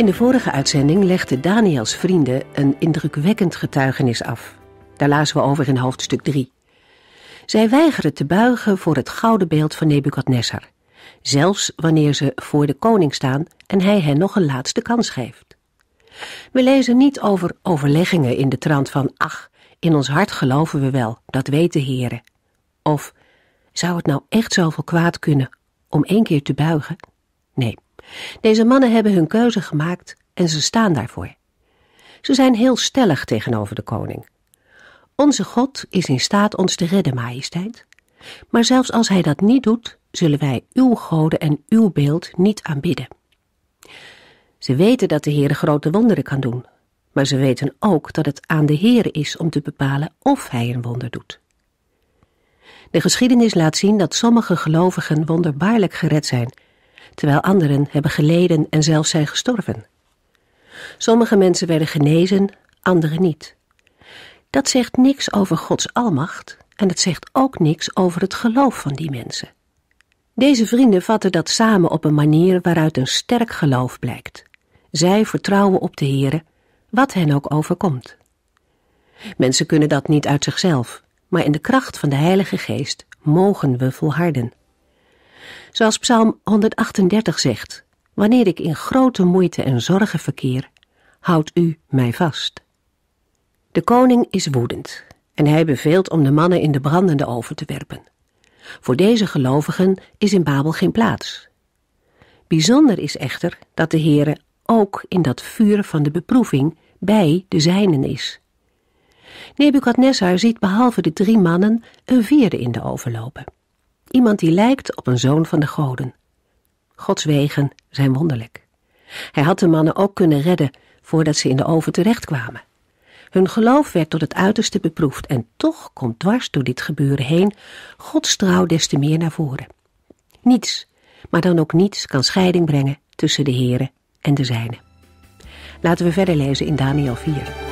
In de vorige uitzending legden Daniels vrienden een indrukwekkend getuigenis af. Daar lazen we over in hoofdstuk 3. Zij weigeren te buigen voor het gouden beeld van Nebukadnessar, zelfs wanneer ze voor de koning staan en hij hen nog een laatste kans geeft. We lezen niet over overleggingen in de trant van ach, in ons hart geloven we wel, dat weet de Of zou het nou echt zoveel kwaad kunnen om één keer te buigen? Nee. Deze mannen hebben hun keuze gemaakt en ze staan daarvoor. Ze zijn heel stellig tegenover de koning. Onze God is in staat ons te redden, majesteit. Maar zelfs als hij dat niet doet, zullen wij uw goden en uw beeld niet aanbidden. Ze weten dat de Heer grote wonderen kan doen, maar ze weten ook dat het aan de Heere is om te bepalen of hij een wonder doet. De geschiedenis laat zien dat sommige gelovigen wonderbaarlijk gered zijn terwijl anderen hebben geleden en zelfs zijn gestorven. Sommige mensen werden genezen, anderen niet. Dat zegt niks over Gods almacht en het zegt ook niks over het geloof van die mensen. Deze vrienden vatten dat samen op een manier waaruit een sterk geloof blijkt. Zij vertrouwen op de Heere, wat hen ook overkomt. Mensen kunnen dat niet uit zichzelf, maar in de kracht van de Heilige Geest mogen we volharden. Zoals Psalm 138 zegt: Wanneer ik in grote moeite en zorgen verkeer, houdt u mij vast. De koning is woedend en hij beveelt om de mannen in de brandende oven te werpen. Voor deze gelovigen is in Babel geen plaats. Bijzonder is echter dat de Heere ook in dat vuur van de beproeving bij de zijnen is. Nebukadnessar ziet behalve de drie mannen een vierde in de overlopen. Iemand die lijkt op een zoon van de goden. Gods wegen zijn wonderlijk. Hij had de mannen ook kunnen redden voordat ze in de oven terechtkwamen. Hun geloof werd tot het uiterste beproefd en toch komt dwars door dit gebeuren heen Gods trouw des te meer naar voren. Niets, maar dan ook niets kan scheiding brengen tussen de Here en de zijne. Laten we verder lezen in Daniel 4.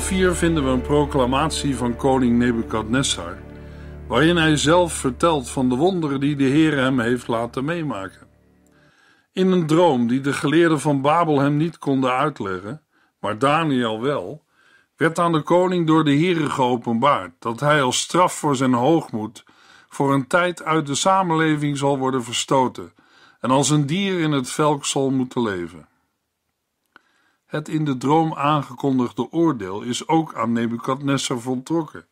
Vier 4 vinden we een proclamatie van koning Nebukadnessar, waarin hij zelf vertelt van de wonderen die de Heer hem heeft laten meemaken. In een droom die de geleerden van Babel hem niet konden uitleggen, maar Daniel wel, werd aan de koning door de Heer geopenbaard dat hij als straf voor zijn hoogmoed voor een tijd uit de samenleving zal worden verstoten en als een dier in het velk zal moeten leven. Het in de droom aangekondigde oordeel is ook aan Nebukadnessar voltrokken.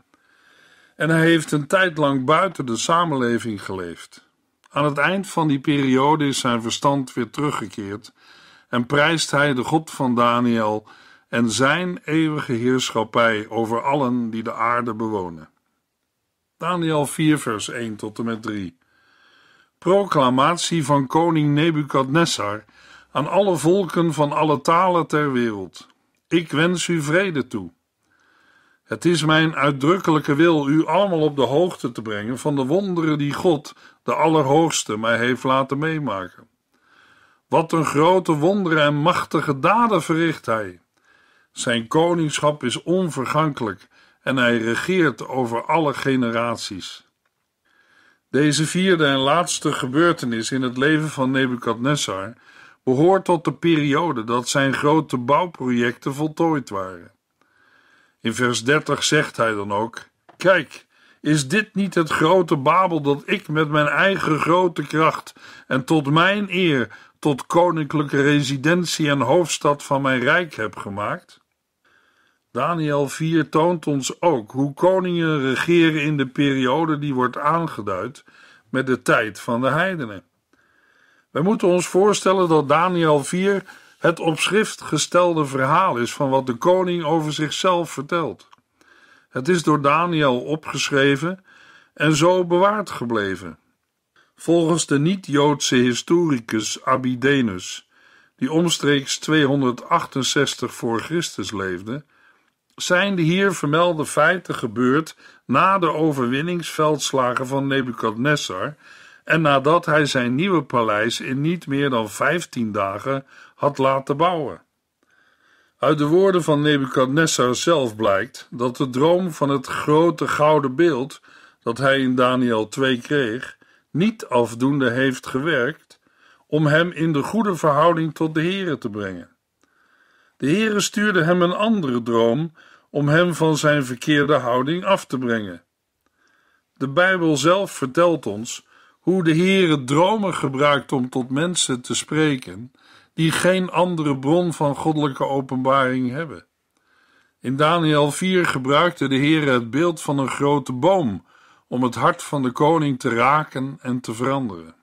En hij heeft een tijd lang buiten de samenleving geleefd. Aan het eind van die periode is zijn verstand weer teruggekeerd en prijst hij de God van Daniel en zijn eeuwige heerschappij over allen die de aarde bewonen. Daniel 4, vers 1 tot en met 3. Proclamatie van koning Nebukadnessar aan alle volken van alle talen ter wereld. Ik wens u vrede toe. Het is mijn uitdrukkelijke wil u allemaal op de hoogte te brengen van de wonderen die God, de Allerhoogste, mij heeft laten meemaken. Wat een grote wonderen en machtige daden verricht hij. Zijn koningschap is onvergankelijk en hij regeert over alle generaties. Deze vierde en laatste gebeurtenis in het leven van Nebukadnessar behoort tot de periode dat zijn grote bouwprojecten voltooid waren. In vers 30 zegt hij dan ook: Kijk, is dit niet het grote Babel dat ik met mijn eigen grote kracht en tot mijn eer tot koninklijke residentie en hoofdstad van mijn rijk heb gemaakt? Daniel 4 toont ons ook hoe koningen regeren in de periode die wordt aangeduid met de tijd van de heidenen. Wij moeten ons voorstellen dat Daniel 4 het op schrift gestelde verhaal is van wat de koning over zichzelf vertelt. Het is door Daniel opgeschreven en zo bewaard gebleven. Volgens de niet-Joodse historicus Abidenus, die omstreeks 268 voor Christus leefde, zijn de hier vermelde feiten gebeurd na de overwinningsveldslagen van Nebukadnessar en nadat hij zijn nieuwe paleis in niet meer dan vijftien dagen had laten bouwen. Uit de woorden van Nebukadnessar zelf blijkt dat de droom van het grote gouden beeld dat hij in Daniel 2 kreeg, niet afdoende heeft gewerkt om hem in de goede verhouding tot de Here te brengen. De Here stuurde hem een andere droom om hem van zijn verkeerde houding af te brengen. De Bijbel zelf vertelt ons hoe de Heere dromen gebruikt om tot mensen te spreken die geen andere bron van goddelijke openbaring hebben. In Daniel 4 gebruikte de Heere het beeld van een grote boom om het hart van de koning te raken en te veranderen.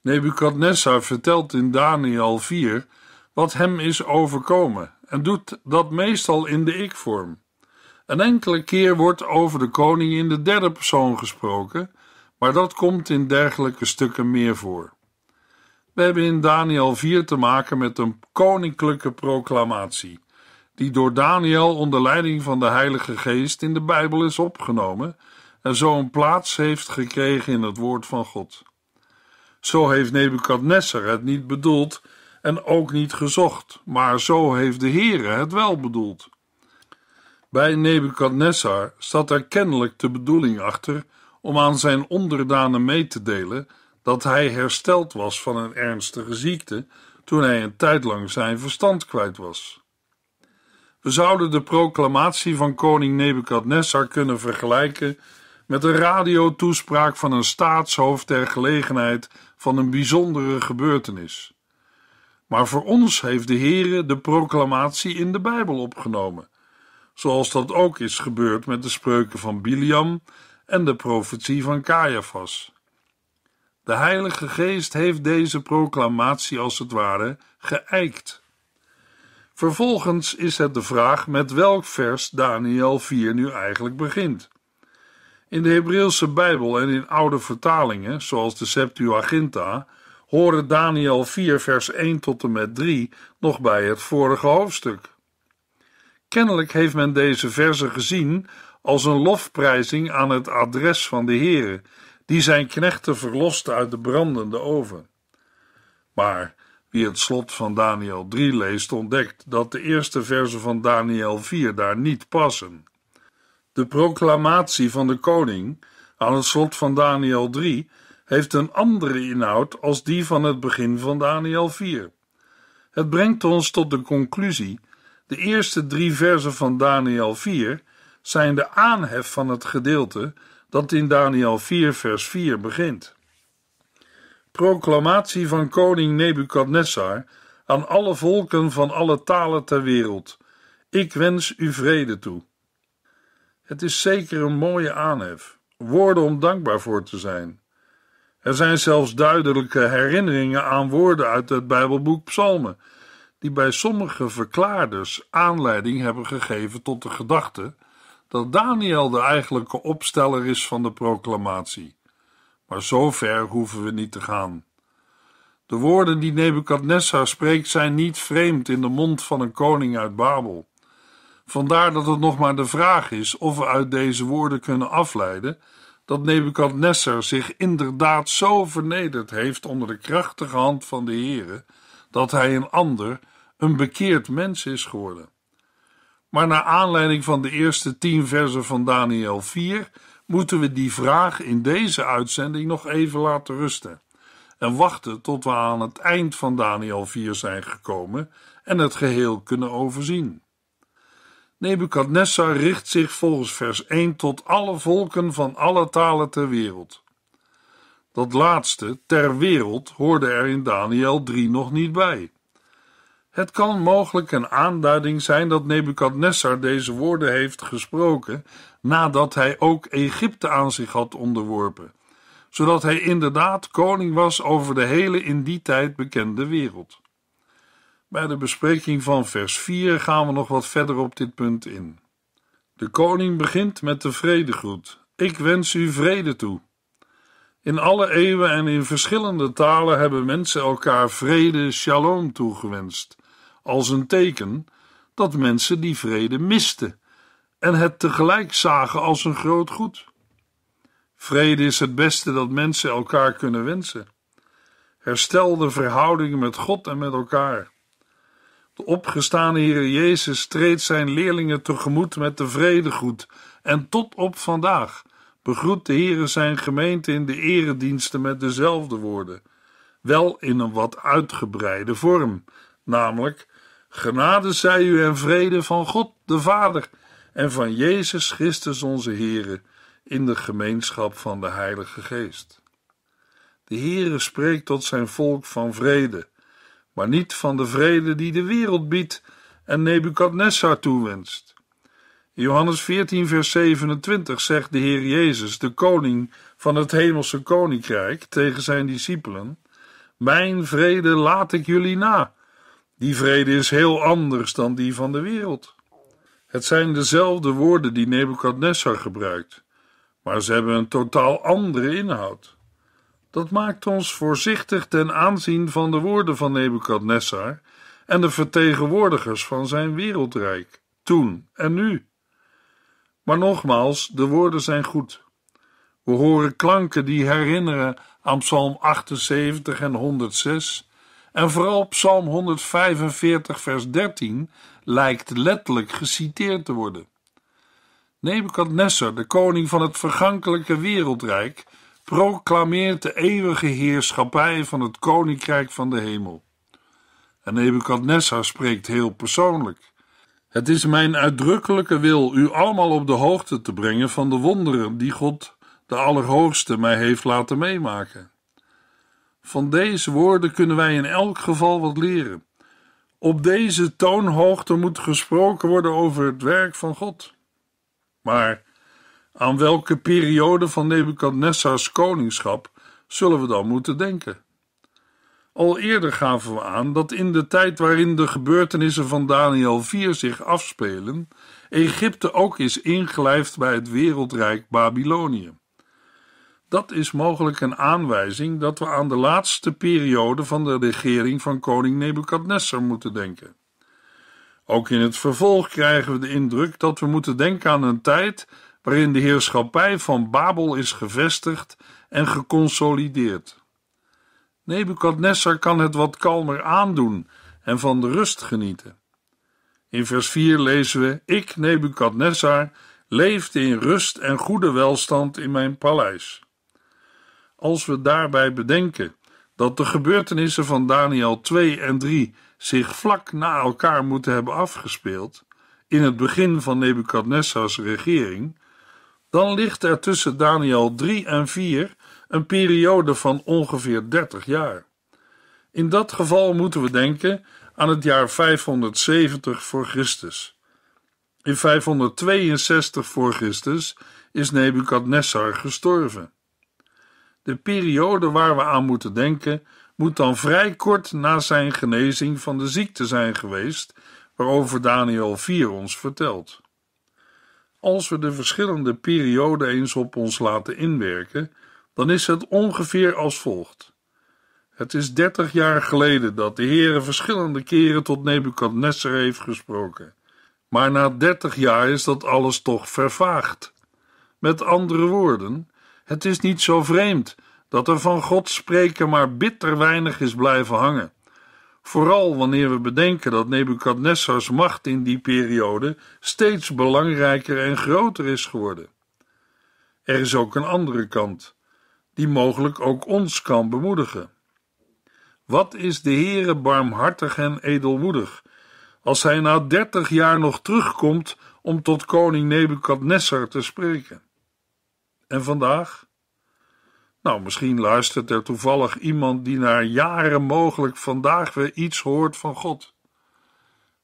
Nebukadnessar vertelt in Daniel 4 wat hem is overkomen en doet dat meestal in de ik-vorm. Een enkele keer wordt over de koning in de derde persoon gesproken maar dat komt in dergelijke stukken meer voor. We hebben in Daniel 4 te maken met een koninklijke proclamatie, die door Daniel onder leiding van de Heilige Geest in de Bijbel is opgenomen en zo een plaats heeft gekregen in het woord van God. Zo heeft Nebukadnessar het niet bedoeld en ook niet gezocht, maar zo heeft de Heere het wel bedoeld. Bij Nebukadnessar staat er kennelijk de bedoeling achter om aan zijn onderdanen mee te delen dat hij hersteld was van een ernstige ziekte toen hij een tijd lang zijn verstand kwijt was. We zouden de proclamatie van koning Nebukadnessar kunnen vergelijken met een radiotoespraak van een staatshoofd ter gelegenheid van een bijzondere gebeurtenis. Maar voor ons heeft de Heere de proclamatie in de Bijbel opgenomen, zoals dat ook is gebeurd met de spreuken van Biliam en de profetie van Caiaphas. De Heilige Geest heeft deze proclamatie als het ware geëikt. Vervolgens is het de vraag met welk vers Daniel 4 nu eigenlijk begint. In de Hebreeuwse Bijbel en in oude vertalingen, zoals de Septuaginta, horen Daniel 4, vers 1 tot en met 3 nog bij het vorige hoofdstuk. Kennelijk heeft men deze verzen gezien als een lofprijzing aan het adres van de Heere, die zijn knechten verlost uit de brandende oven. Maar wie het slot van Daniel 3 leest, ontdekt dat de eerste verzen van Daniel 4 daar niet passen. De proclamatie van de koning aan het slot van Daniel 3 heeft een andere inhoud als die van het begin van Daniel 4. Het brengt ons tot de conclusie: de eerste drie verzen van Daniel 4 zijn de aanhef van het gedeelte dat in Daniel 4, vers 4 begint. Proclamatie van koning Nebukadnessar aan alle volken van alle talen ter wereld. Ik wens u vrede toe. Het is zeker een mooie aanhef, woorden om dankbaar voor te zijn. Er zijn zelfs duidelijke herinneringen aan woorden uit het Bijbelboek Psalmen, die bij sommige verklaarders aanleiding hebben gegeven tot de gedachte dat Daniel de eigenlijke opsteller is van de proclamatie. Maar zo ver hoeven we niet te gaan. De woorden die Nebukadnessar spreekt zijn niet vreemd in de mond van een koning uit Babel. Vandaar dat het nog maar de vraag is of we uit deze woorden kunnen afleiden dat Nebukadnessar zich inderdaad zo vernederd heeft onder de krachtige hand van de Heere dat hij een ander, een bekeerd mens is geworden. Maar naar aanleiding van de eerste tien versen van Daniel 4 moeten we die vraag in deze uitzending nog even laten rusten en wachten tot we aan het eind van Daniel 4 zijn gekomen en het geheel kunnen overzien. Nebukadnessar richt zich volgens vers 1 tot alle volken van alle talen ter wereld. Dat laatste, ter wereld, hoorde er in Daniel 3 nog niet bij. Het kan mogelijk een aanduiding zijn dat Nebukadnessar deze woorden heeft gesproken nadat hij ook Egypte aan zich had onderworpen, zodat hij inderdaad koning was over de hele in die tijd bekende wereld. Bij de bespreking van vers 4 gaan we nog wat verder op dit punt in. De koning begint met de vredegroet. Ik wens u vrede toe. In alle eeuwen en in verschillende talen hebben mensen elkaar vrede, shalom toegewenst als een teken dat mensen die vrede misten en het tegelijk zagen als een groot goed. Vrede is het beste dat mensen elkaar kunnen wensen. Herstel de verhouding met God en met elkaar. De opgestane Heer Jezus treedt zijn leerlingen tegemoet met de vredegoed en tot op vandaag begroet de Heere zijn gemeente in de erediensten met dezelfde woorden, wel in een wat uitgebreide vorm, namelijk Genade zij u en vrede van God de Vader en van Jezus Christus onze Here in de gemeenschap van de Heilige Geest. De Here spreekt tot zijn volk van vrede, maar niet van de vrede die de wereld biedt en Nebukadnessar toewenst. In Johannes 14, vers 27 zegt de Heer Jezus, de koning van het hemelse koninkrijk, tegen zijn discipelen: Mijn vrede laat ik jullie na die vrede is heel anders dan die van de wereld. Het zijn dezelfde woorden die Nebukadnessar gebruikt, maar ze hebben een totaal andere inhoud. Dat maakt ons voorzichtig ten aanzien van de woorden van Nebukadnessar en de vertegenwoordigers van zijn wereldrijk, toen en nu. Maar nogmaals, de woorden zijn goed. We horen klanken die herinneren aan Psalm 78 en 106 en vooral Psalm 145, vers 13 lijkt letterlijk geciteerd te worden. Nebukadnessar, de koning van het vergankelijke wereldrijk, proclameert de eeuwige heerschappij van het koninkrijk van de hemel. En Nebukadnessar spreekt heel persoonlijk. Het is mijn uitdrukkelijke wil u allemaal op de hoogte te brengen van de wonderen die God, de Allerhoogste, mij heeft laten meemaken. Van deze woorden kunnen wij in elk geval wat leren. Op deze toonhoogte moet gesproken worden over het werk van God. Maar aan welke periode van Nebukadnessars koningschap zullen we dan moeten denken? Al eerder gaven we aan dat in de tijd waarin de gebeurtenissen van Daniel 4 zich afspelen, Egypte ook is ingelijfd bij het wereldrijk Babylonië. Dat is mogelijk een aanwijzing dat we aan de laatste periode van de regering van koning Nebukadnessar moeten denken. Ook in het vervolg krijgen we de indruk dat we moeten denken aan een tijd waarin de heerschappij van Babel is gevestigd en geconsolideerd. Nebukadnessar kan het wat kalmer aandoen en van de rust genieten. In vers 4 lezen we: Ik, Nebukadnessar, leefde in rust en goede welstand in mijn paleis als we daarbij bedenken dat de gebeurtenissen van Daniel 2 en 3 zich vlak na elkaar moeten hebben afgespeeld, in het begin van Nebukadnessars regering, dan ligt er tussen Daniel 3 en 4 een periode van ongeveer 30 jaar. In dat geval moeten we denken aan het jaar 570 voor Christus. In 562 voor Christus is Nebukadnessar gestorven. De periode waar we aan moeten denken moet dan vrij kort na zijn genezing van de ziekte zijn geweest, waarover Daniel 4 ons vertelt. Als we de verschillende perioden eens op ons laten inwerken, dan is het ongeveer als volgt. Het is dertig jaar geleden dat de Heere verschillende keren tot Nebukadnessar heeft gesproken. Maar na dertig jaar is dat alles toch vervaagd. Met andere woorden, het is niet zo vreemd dat er van God spreken maar bitter weinig is blijven hangen. Vooral wanneer we bedenken dat Nebukadnessars macht in die periode steeds belangrijker en groter is geworden. Er is ook een andere kant, die mogelijk ook ons kan bemoedigen. Wat is de Heere barmhartig en edelmoedig, als hij na dertig jaar nog terugkomt om tot koning Nebukadnessar te spreken? En vandaag? Nou, misschien luistert er toevallig iemand die na jaren mogelijk vandaag weer iets hoort van God.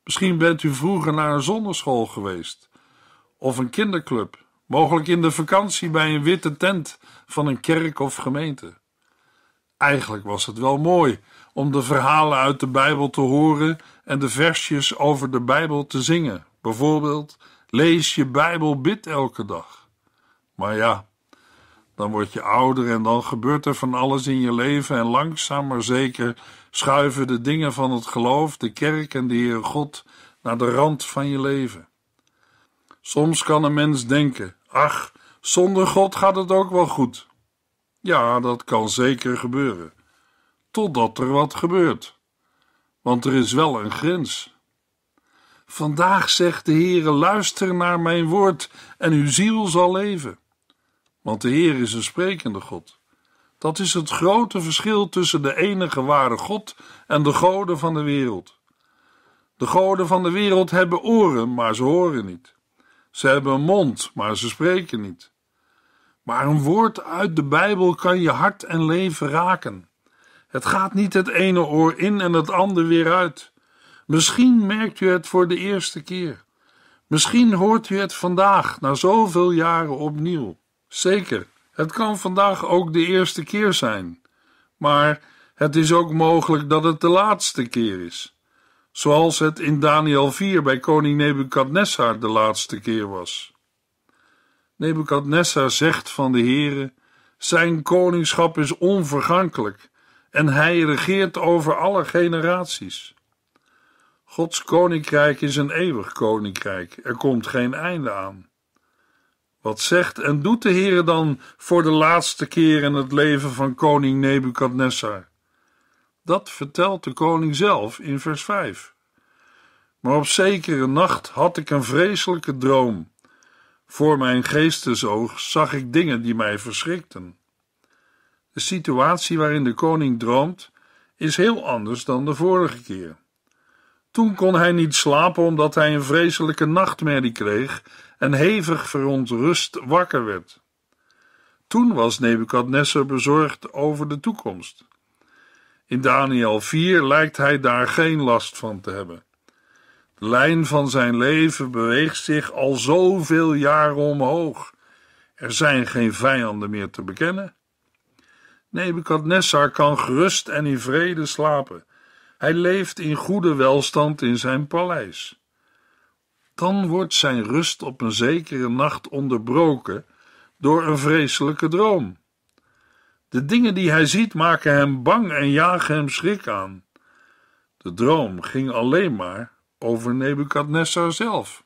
Misschien bent u vroeger naar een zonneschool geweest of een kinderclub, mogelijk in de vakantie bij een witte tent van een kerk of gemeente. Eigenlijk was het wel mooi om de verhalen uit de Bijbel te horen en de versjes over de Bijbel te zingen. Bijvoorbeeld: Lees je Bijbel, bid elke dag. Maar ja, dan word je ouder en dan gebeurt er van alles in je leven en langzaam maar zeker schuiven de dingen van het geloof, de kerk en de Heer God naar de rand van je leven. Soms kan een mens denken: ach, zonder God gaat het ook wel goed. Ja, dat kan zeker gebeuren, totdat er wat gebeurt. Want er is wel een grens. Vandaag zegt de Heere: luister naar mijn woord en uw ziel zal leven. Want de Heer is een sprekende God. Dat is het grote verschil tussen de enige ware God en de goden van de wereld. De goden van de wereld hebben oren, maar ze horen niet. Ze hebben een mond, maar ze spreken niet. Maar een woord uit de Bijbel kan je hart en leven raken. Het gaat niet het ene oor in en het andere weer uit. Misschien merkt u het voor de eerste keer. Misschien hoort u het vandaag, na zoveel jaren opnieuw. Zeker, het kan vandaag ook de eerste keer zijn, maar het is ook mogelijk dat het de laatste keer is, zoals het in Daniel 4 bij koning Nebukadnessar de laatste keer was. Nebukadnessar zegt van de Heere: Zijn koningschap is onvergankelijk en hij regeert over alle generaties. Gods koninkrijk is een eeuwig koninkrijk, er komt geen einde aan. Wat zegt en doet de Heere dan voor de laatste keer in het leven van koning Nebukadnessar? Dat vertelt de koning zelf in vers 5. Maar op zekere nacht had ik een vreselijke droom. Voor mijn geestesoog zag ik dingen die mij verschrikten. De situatie waarin de koning droomt is heel anders dan de vorige keer. Toen kon hij niet slapen omdat hij een vreselijke nachtmerrie kreeg en hevig verontrust wakker werd. Toen was Nebukadnessar bezorgd over de toekomst. In Daniel 4 lijkt hij daar geen last van te hebben. De lijn van zijn leven beweegt zich al zoveel jaren omhoog. Er zijn geen vijanden meer te bekennen. Nebukadnessar kan gerust en in vrede slapen. Hij leeft in goede welstand in zijn paleis dan wordt zijn rust op een zekere nacht onderbroken door een vreselijke droom. De dingen die hij ziet maken hem bang en jagen hem schrik aan. De droom ging alleen maar over Nebukadnessar zelf.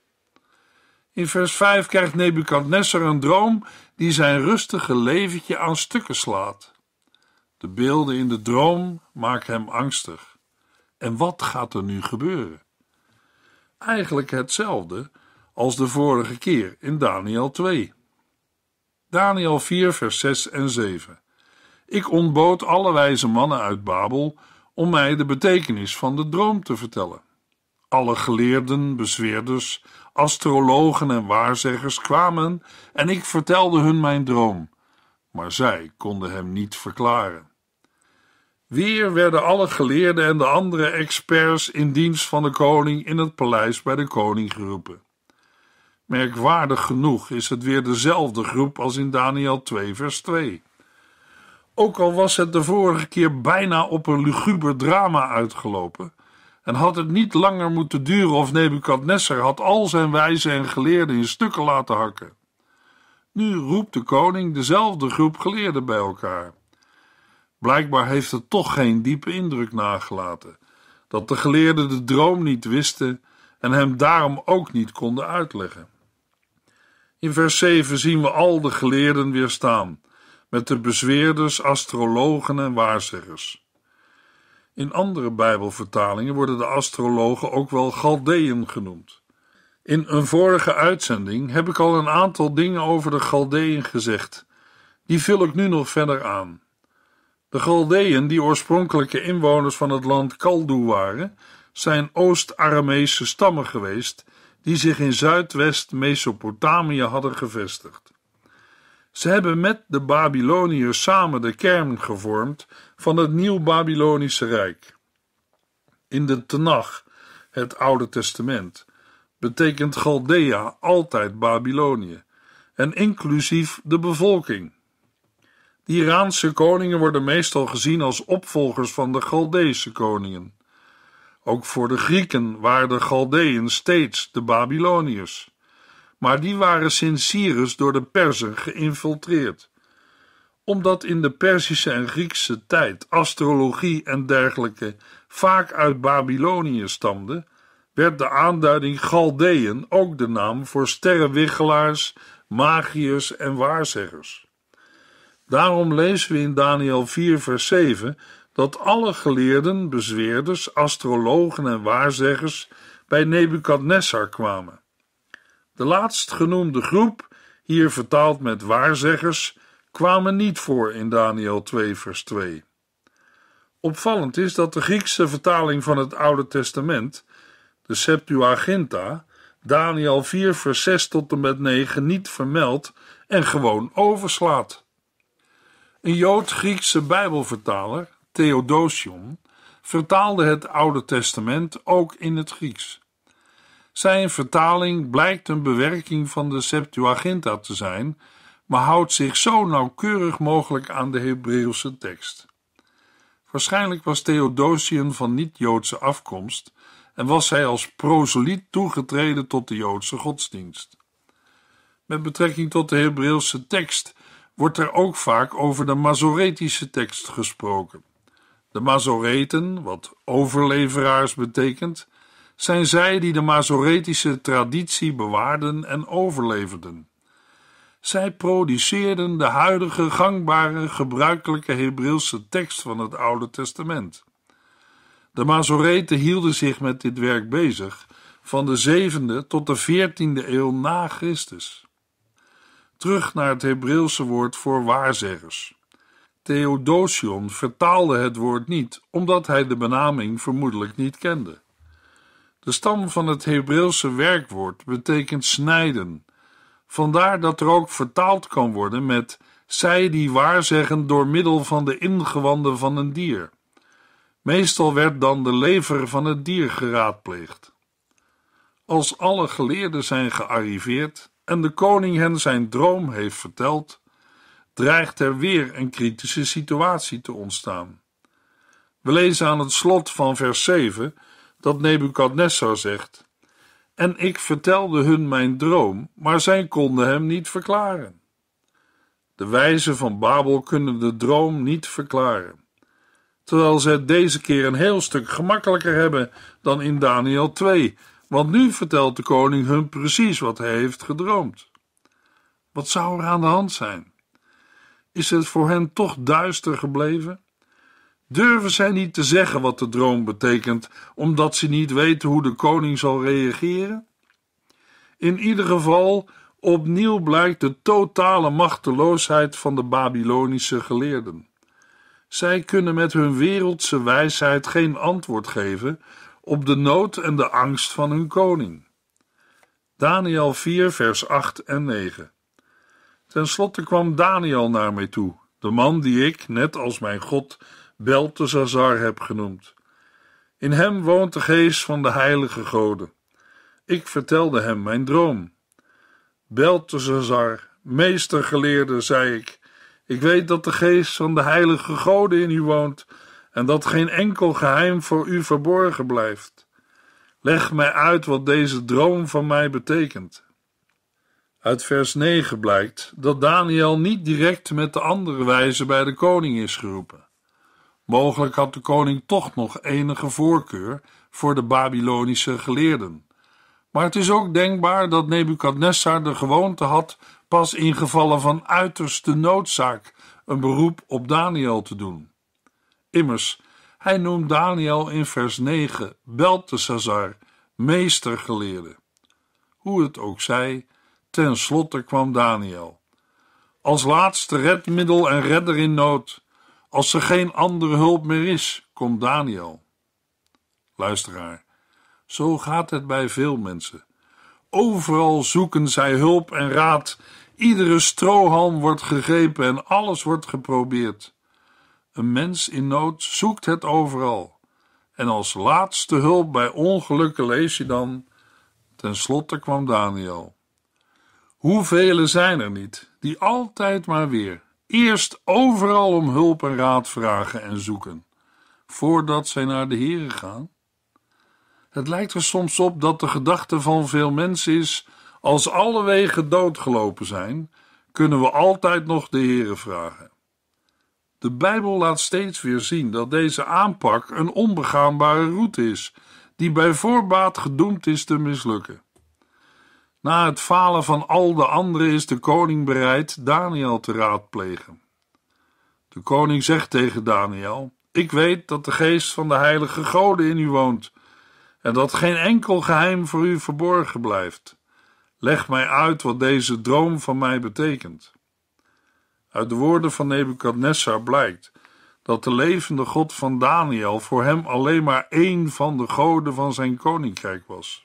In vers 5 krijgt Nebukadnessar een droom die zijn rustige leventje aan stukken slaat. De beelden in de droom maken hem angstig. En wat gaat er nu gebeuren? eigenlijk hetzelfde als de vorige keer in Daniel 2. Daniel 4, vers 6 en 7. Ik ontbood alle wijze mannen uit Babel om mij de betekenis van de droom te vertellen. Alle geleerden, bezweerders, astrologen en waarzeggers kwamen en ik vertelde hun mijn droom, maar zij konden hem niet verklaren. Weer werden alle geleerden en de andere experts in dienst van de koning in het paleis bij de koning geroepen. Merkwaardig genoeg is het weer dezelfde groep als in Daniel 2, vers 2. Ook al was het de vorige keer bijna op een luguber drama uitgelopen, en had het niet langer moeten duren of Nebukadnessar had al zijn wijzen en geleerden in stukken laten hakken. Nu roept de koning dezelfde groep geleerden bij elkaar. Blijkbaar heeft het toch geen diepe indruk nagelaten dat de geleerden de droom niet wisten en hem daarom ook niet konden uitleggen. In vers 7 zien we al de geleerden weer staan, met de bezweerders, astrologen en waarzeggers. In andere Bijbelvertalingen worden de astrologen ook wel Galdeën genoemd. In een vorige uitzending heb ik al een aantal dingen over de Galdeën gezegd. Die vul ik nu nog verder aan. De Galdeën, die oorspronkelijke inwoners van het land Kaldu waren, zijn Oost-Aramese stammen geweest die zich in Zuidwest Mesopotamië hadden gevestigd. Ze hebben met de Babyloniërs samen de kern gevormd van het Nieuw-Babylonische Rijk. In de Tenach, het Oude Testament, betekent Chaldea altijd Babylonië en inclusief de bevolking. De Iraanse koningen worden meestal gezien als opvolgers van de Chaldeese koningen. Ook voor de Grieken waren de Chaldeën steeds de Babyloniërs. Maar die waren sinds Cyrus door de Perzen geïnfiltreerd. Omdat in de Perzische en Griekse tijd astrologie en dergelijke vaak uit Babylonië stamde, werd de aanduiding Chaldeën ook de naam voor sterrenwichelaars, magiërs en waarzeggers. Daarom lezen we in Daniel 4, vers 7 dat alle geleerden, bezweerders, astrologen en waarzeggers bij Nebukadnessar kwamen. De laatst genoemde groep, hier vertaald met waarzeggers, kwamen niet voor in Daniel 2, vers 2. Opvallend is dat de Griekse vertaling van het Oude Testament, de Septuaginta, Daniel 4, vers 6 tot en met 9 niet vermeldt en gewoon overslaat. Een Jood-Griekse Bijbelvertaler, Theodosion, vertaalde het Oude Testament ook in het Grieks. Zijn vertaling blijkt een bewerking van de Septuaginta te zijn, maar houdt zich zo nauwkeurig mogelijk aan de Hebreeuwse tekst. Waarschijnlijk was Theodosion van niet-Joodse afkomst en was hij als prosoliet toegetreden tot de Joodse godsdienst. Met betrekking tot de Hebreeuwse tekst wordt er ook vaak over de Masoretische tekst gesproken. De masoreten, wat overleveraars betekent, zijn zij die de Masoretische traditie bewaarden en overleverden. Zij produceerden de huidige gangbare gebruikelijke Hebreeuwse tekst van het Oude Testament. De masoreten hielden zich met dit werk bezig van de 7e tot de 14e eeuw na Christus terug naar het Hebreeuwse woord voor waarzeggers. Theodosion vertaalde het woord niet, omdat hij de benaming vermoedelijk niet kende. De stam van het Hebreeuwse werkwoord betekent snijden. Vandaar dat er ook vertaald kan worden met zij die waarzeggen door middel van de ingewanden van een dier. Meestal werd dan de lever van het dier geraadpleegd. Als alle geleerden zijn gearriveerd, en de koning hen zijn droom heeft verteld, dreigt er weer een kritische situatie te ontstaan. We lezen aan het slot van vers 7 dat Nebukadnessar zegt: En ik vertelde hun mijn droom, maar zij konden hem niet verklaren. De wijzen van Babel kunnen de droom niet verklaren. Terwijl ze het deze keer een heel stuk gemakkelijker hebben dan in Daniel 2, want nu vertelt de koning hun precies wat hij heeft gedroomd. Wat zou er aan de hand zijn? Is het voor hen toch duister gebleven? Durven zij niet te zeggen wat de droom betekent, omdat ze niet weten hoe de koning zal reageren? In ieder geval, opnieuw blijkt de totale machteloosheid van de Babylonische geleerden. Zij kunnen met hun wereldse wijsheid geen antwoord geven op de nood en de angst van hun koning. Daniel 4, vers 8 en 9. Ten slotte kwam Daniel naar mij toe, de man die ik, net als mijn God, Belteshazzar heb genoemd. In hem woont de geest van de heilige goden. Ik vertelde hem mijn droom. meester meestergeleerde, zei ik, ik weet dat de geest van de heilige goden in u woont en dat geen enkel geheim voor u verborgen blijft. Leg mij uit wat deze droom van mij betekent. Uit vers 9 blijkt dat Daniel niet direct met de andere wijzen bij de koning is geroepen. Mogelijk had de koning toch nog enige voorkeur voor de Babylonische geleerden. Maar het is ook denkbaar dat Nebukadnessar de gewoonte had pas in gevallen van uiterste noodzaak een beroep op Daniel te doen. Immers, hij noemt Daniel in vers 9 Belteshazzar, meestergeleerde. Hoe het ook zij, ten slotte kwam Daniel. Als laatste redmiddel en redder in nood, als er geen andere hulp meer is, komt Daniel. Luisteraar, zo gaat het bij veel mensen. Overal zoeken zij hulp en raad, iedere strohalm wordt gegrepen en alles wordt geprobeerd. Een mens in nood zoekt het overal. En als laatste hulp bij ongelukken lees je dan: Ten slotte kwam Daniel. Hoeveel zijn er niet die altijd maar weer eerst overal om hulp en raad vragen en zoeken, voordat zij naar de Here gaan? Het lijkt er soms op dat de gedachte van veel mensen is: als alle wegen doodgelopen zijn, kunnen we altijd nog de Here vragen. De Bijbel laat steeds weer zien dat deze aanpak een onbegaanbare route is, die bij voorbaat gedoemd is te mislukken. Na het falen van al de anderen is de koning bereid Daniel te raadplegen. De koning zegt tegen Daniel: Ik weet dat de geest van de heilige goden in u woont en dat geen enkel geheim voor u verborgen blijft. Leg mij uit wat deze droom van mij betekent. Uit de woorden van Nebukadnessar blijkt dat de levende God van Daniel voor hem alleen maar één van de goden van zijn koninkrijk was.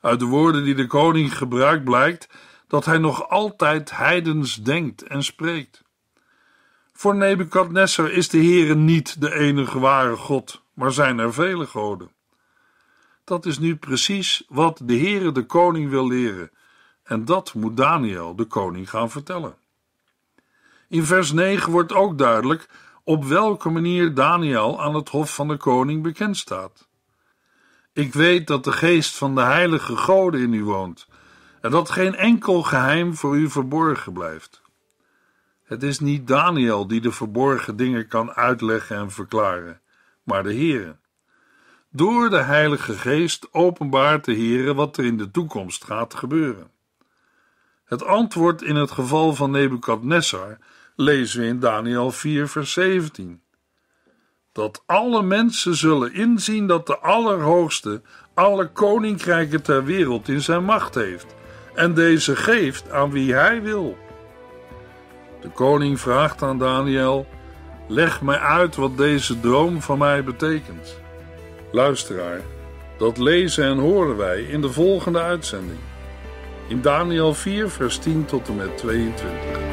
Uit de woorden die de koning gebruikt blijkt dat hij nog altijd heidens denkt en spreekt. Voor Nebukadnessar is de Heere niet de enige ware God, maar zijn er vele goden. Dat is nu precies wat de Heere de koning wil leren, en dat moet Daniel de koning gaan vertellen. In vers 9 wordt ook duidelijk op welke manier Daniel aan het hof van de koning bekend staat. Ik weet dat de geest van de heilige God in u woont en dat geen enkel geheim voor u verborgen blijft. Het is niet Daniel die de verborgen dingen kan uitleggen en verklaren, maar de Heere. Door de Heilige Geest openbaart de Heere wat er in de toekomst gaat gebeuren. Het antwoord in het geval van Nebukadnessar lezen we in Daniel 4, vers 17. Dat alle mensen zullen inzien dat de Allerhoogste alle koninkrijken ter wereld in zijn macht heeft en deze geeft aan wie hij wil. De koning vraagt aan Daniel: Leg mij uit wat deze droom van mij betekent. Luisteraar, dat lezen en horen wij in de volgende uitzending in Daniel 4, vers 10 tot en met 22.